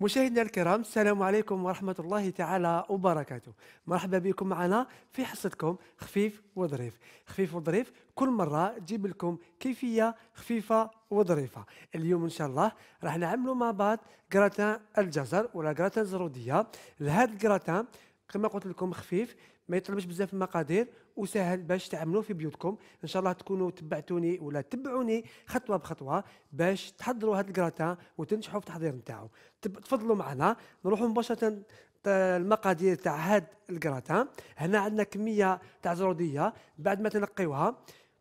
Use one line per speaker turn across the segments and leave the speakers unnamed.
مشاهدينا الكرام السلام عليكم ورحمة الله تعالى وبركاته مرحبا بكم معنا في حصتكم خفيف وظريف خفيف وظريف كل مرة تجيب لكم كيفية خفيفة وظريفة اليوم إن شاء الله راح نعملوا مع بعض جراتان الجزر ولا جراتان زرودية لهذا الجراتان كما قلت لكم خفيف ما يطلبش بزاف المقادير وسهل باش تعملوه في بيوتكم ان شاء الله تكونوا تبعتوني ولا تبعوني خطوه بخطوه باش تحضروا هذا الكراتان وتنجحوا في التحضير نتاعو تفضلوا معنا نروحوا مباشره المقادير تاع هذا الكراتان هنا عندنا كميه تاع زروديه بعد ما تنقيوها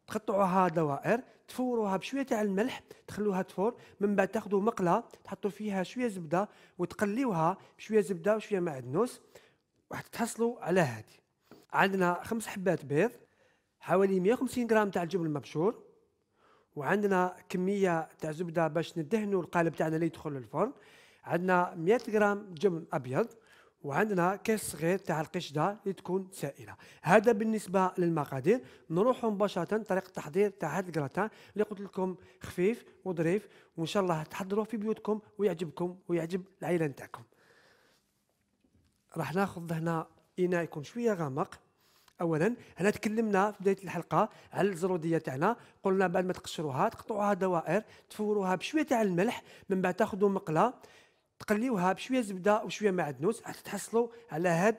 تقطعوها دوائر تفوروها بشويه تاع الملح تخلوها تفور من بعد تاخذوا مقله تحطوا فيها شويه زبده وتقليوها بشويه زبده وشويه معدنوس وحتى تحصلوا على هذه عندنا خمس حبات بيض حوالي 150 غرام تاع الجبن المبشور وعندنا كميه تاع زبده باش ندهنوا القالب تاعنا اللي يدخل للفرن عندنا 100 غرام جبن ابيض وعندنا كاس صغير تاع القشده اللي تكون سائله هذا بالنسبه للمقادير نروح مباشره طريقه التحضير تاع هذا الكراتان اللي قلت لكم خفيف وظريف وان شاء الله تحضروه في بيوتكم ويعجبكم ويعجب العائله نتاعكم راح ناخذ هنا اناء يكون شويه غامق اولا هنا تكلمنا في بدايه الحلقه على الزروديه تاعنا قلنا بعد ما تقشروها تقطعوها دوائر تفوروها بشويه تاع الملح من بعد تاخذوا مقله تقليوها بشويه زبده وشويه معدنوس حتى تحصلوا على هاد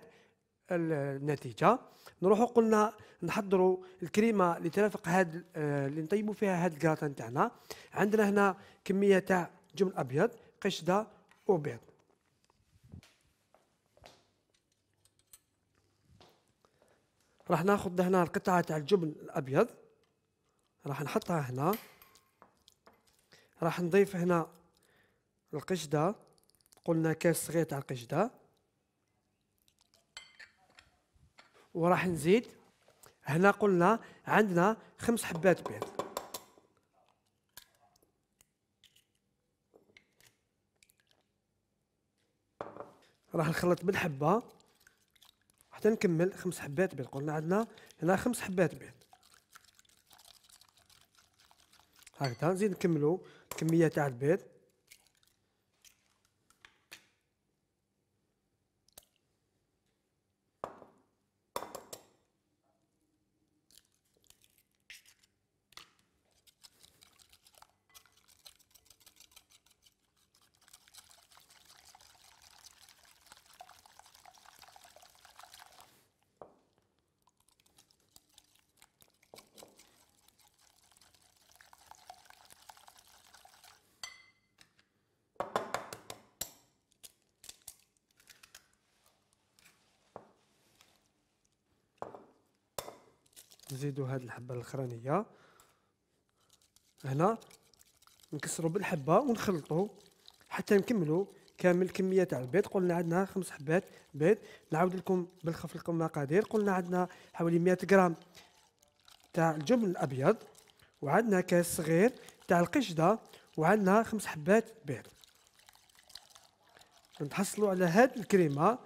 النتيجه نروحوا قلنا نحضروا الكريمه اللي ترافق هاد آه، اللي نطيبوا فيها هاد الكراتان تاعنا عندنا هنا كميه تاع جبن ابيض قشده وبيض راح ناخذ هنا القطعه تاع الجبن الابيض راح نحطها هنا راح نضيف هنا القشده قلنا كاس صغير تاع القشده وراح نزيد هنا قلنا عندنا خمس حبات بيض راح نخلط بالحبه حتى نكمل خمس حبات بيض قلنا عندنا هنا خمس حبات بيض هكذا نزيد نكملو الكميه تاع البيض نزيدو هاد الحبه الاخرانيه هنا نكسرو بالحبه ونخلطو حتى نكملو كامل الكميه تاع البيض قلنا عندنا خمس حبات بيض نعاود لكم بالخف لكم مقادير قلنا عندنا حوالي 100 غرام تاع الجبن الابيض وعندنا كاس صغير تاع القشده وعندنا خمس حبات بيض نتحصلوا على هاد الكريمه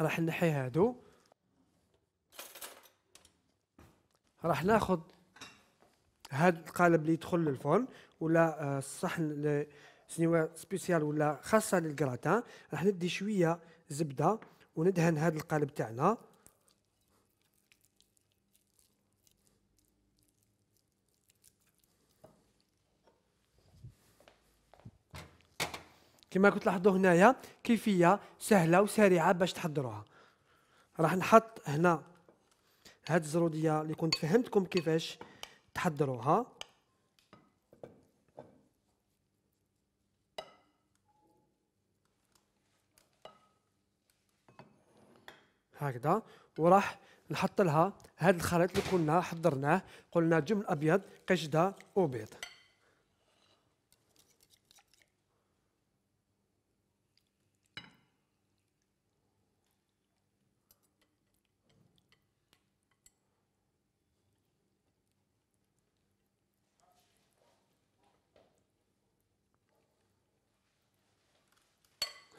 راح نحي هادو راح ناخذ هذا القالب اللي يدخل للفرن ولا آه، الصحن سنيوير سبيسيال ولا خاصه للكراتان راح ندي شويه زبده وندهن هذا القالب تاعنا كما كنت لاحظوا هنايا كيفيه سهله وسريعه باش تحضروها راح نحط هنا هاد الزروديه اللي كنت فهمتكم كيفاش تحضروها هكذا وراح نحط لها هذا الخليط اللي كنا حضرناه قلنا جمل ابيض قشده وبيض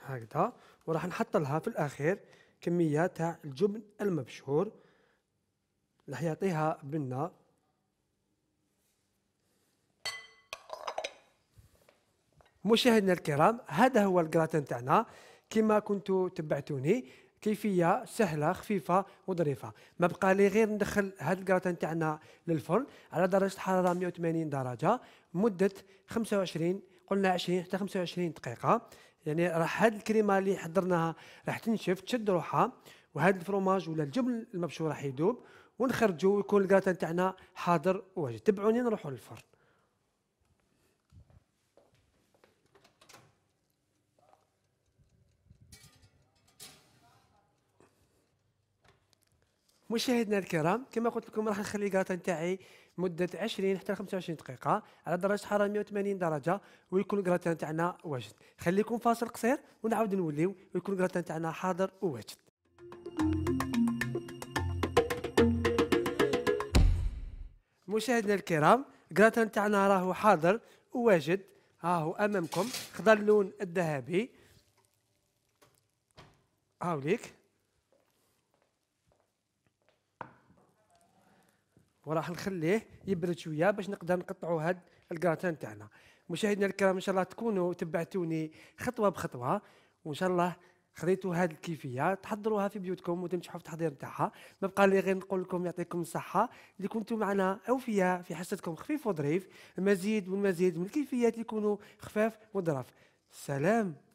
هكذا وراح نحط لها في الاخير كميه تاع الجبن المبشور راح يعطيها بنا مشاهدنا الكرام هذا هو الجراتان تاعنا كما كنتوا تبعتوني كيفيه سهله خفيفه وظريفه ما بقى لي غير ندخل هذا الجراتان تاعنا للفرن على درجه حراره 180 درجه مده 25 قلنا 20 حتى 25 دقيقه يعني راح هذه الكريمه اللي حضرناها راح تنشف تشد روحها وهذا الفروماج ولا الجبن المبشور راح يذوب ونخرجوا ويكون الكراتان تاعنا حاضر وواجد تبعوني نروحوا للفرن مشاهدنا الكرام كما قلت لكم راح نخلي الكراتا نتاعي مده 20 حتى 25 دقيقه على درجه حراره 180 درجه ويكون الكراتا نتاعنا واجد خليكم فاصل قصير ونعاود نوليو ويكون الكراتا نتاعنا حاضر وواجد مشاهدنا الكرام الكراتا نتاعنا راهو حاضر وواجد ها هو امامكم خضر اللون الذهبي هاوليك وراح نخليه يبرد شويه باش نقدر نقطعوا هاد الكراتان تاعنا مشاهدينا الكرام ان شاء الله تكونوا تبعتوني خطوه بخطوه وان شاء الله خذيتوا هاد الكيفيه تحضروها في بيوتكم وتمشحوا في التحضير تاعها ما بقى لي غير نقول لكم يعطيكم الصحه اللي كنتوا معنا اوفياء في حصتكم خفيف وظريف المزيد والمزيد من الكيفيات اللي يكونوا خفاف وظرف سلام